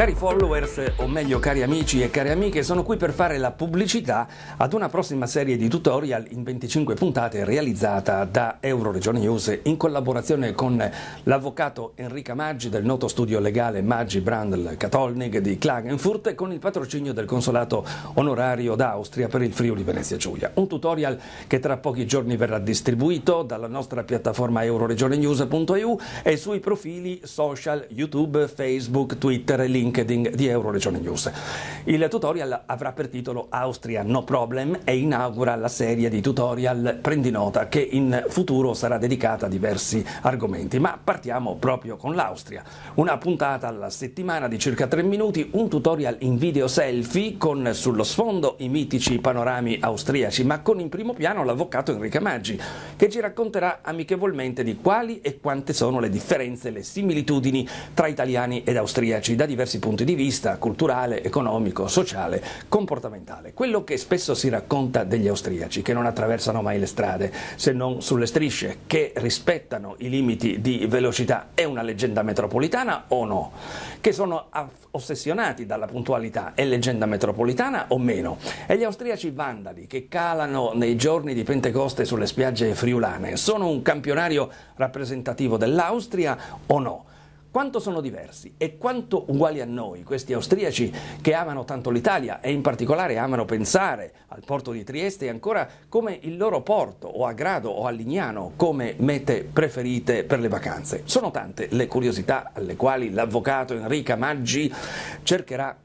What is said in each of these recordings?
Cari followers, o meglio cari amici e cari amiche, sono qui per fare la pubblicità ad una prossima serie di tutorial in 25 puntate realizzata da Euroregione News in collaborazione con l'avvocato Enrica Maggi del noto studio legale Maggi Brandl Katolnig di Klagenfurt e con il patrocinio del Consolato Onorario d'Austria per il Friuli Venezia Giulia. Un tutorial che tra pochi giorni verrà distribuito dalla nostra piattaforma euroregionenews.eu e sui profili social YouTube, Facebook, Twitter e LinkedIn LinkedIn di Euroregione News. Il tutorial avrà per titolo Austria No Problem e inaugura la serie di tutorial Prendi nota che in futuro sarà dedicata a diversi argomenti, ma partiamo proprio con l'Austria. Una puntata alla settimana di circa 3 minuti, un tutorial in video selfie con sullo sfondo i mitici panorami austriaci, ma con in primo piano l'avvocato Enrica Maggi, che ci racconterà amichevolmente di quali e quante sono le differenze e le similitudini tra italiani ed austriaci da diversi punti di vista, culturale, economico, sociale, comportamentale. Quello che spesso si racconta degli austriaci, che non attraversano mai le strade, se non sulle strisce, che rispettano i limiti di velocità, è una leggenda metropolitana o no? Che sono ossessionati dalla puntualità, è leggenda metropolitana o meno? E gli austriaci vandali che calano nei giorni di Pentecoste sulle spiagge friuli friulane. Sono un campionario rappresentativo dell'Austria o no? Quanto sono diversi e quanto uguali a noi questi austriaci che amano tanto l'Italia e in particolare amano pensare al porto di Trieste ancora come il loro porto o a Grado o a Lignano come mete preferite per le vacanze. Sono tante le curiosità alle quali l'avvocato Enrica Maggi cercherà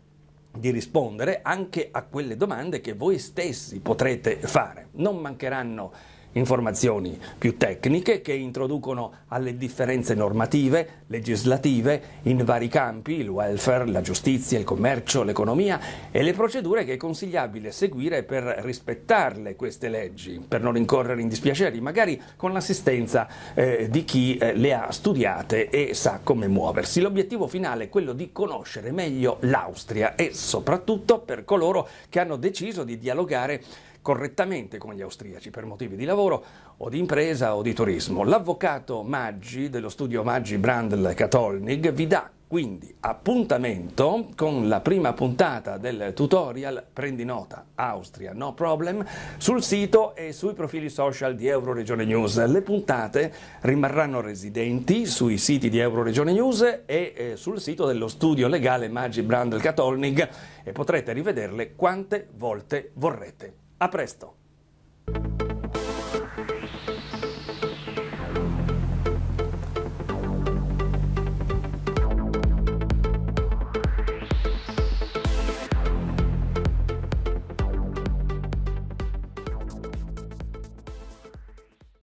di rispondere anche a quelle domande che voi stessi potrete fare. Non mancheranno informazioni più tecniche che introducono alle differenze normative, legislative in vari campi, il welfare, la giustizia, il commercio, l'economia e le procedure che è consigliabile seguire per rispettarle queste leggi, per non incorrere in dispiaceri, magari con l'assistenza eh, di chi eh, le ha studiate e sa come muoversi. L'obiettivo finale è quello di conoscere meglio l'Austria e soprattutto per coloro che hanno deciso di dialogare correttamente con gli austriaci per motivi di lavoro lavoro o di impresa o di turismo. L'avvocato Maggi dello studio Maggi Brandl Katolnig vi dà quindi appuntamento con la prima puntata del tutorial Prendi nota Austria No Problem sul sito e sui profili social di Euroregione News. Le puntate rimarranno residenti sui siti di Euroregione News e eh, sul sito dello studio legale Maggi Brandl Katolnig e potrete rivederle quante volte vorrete. A presto!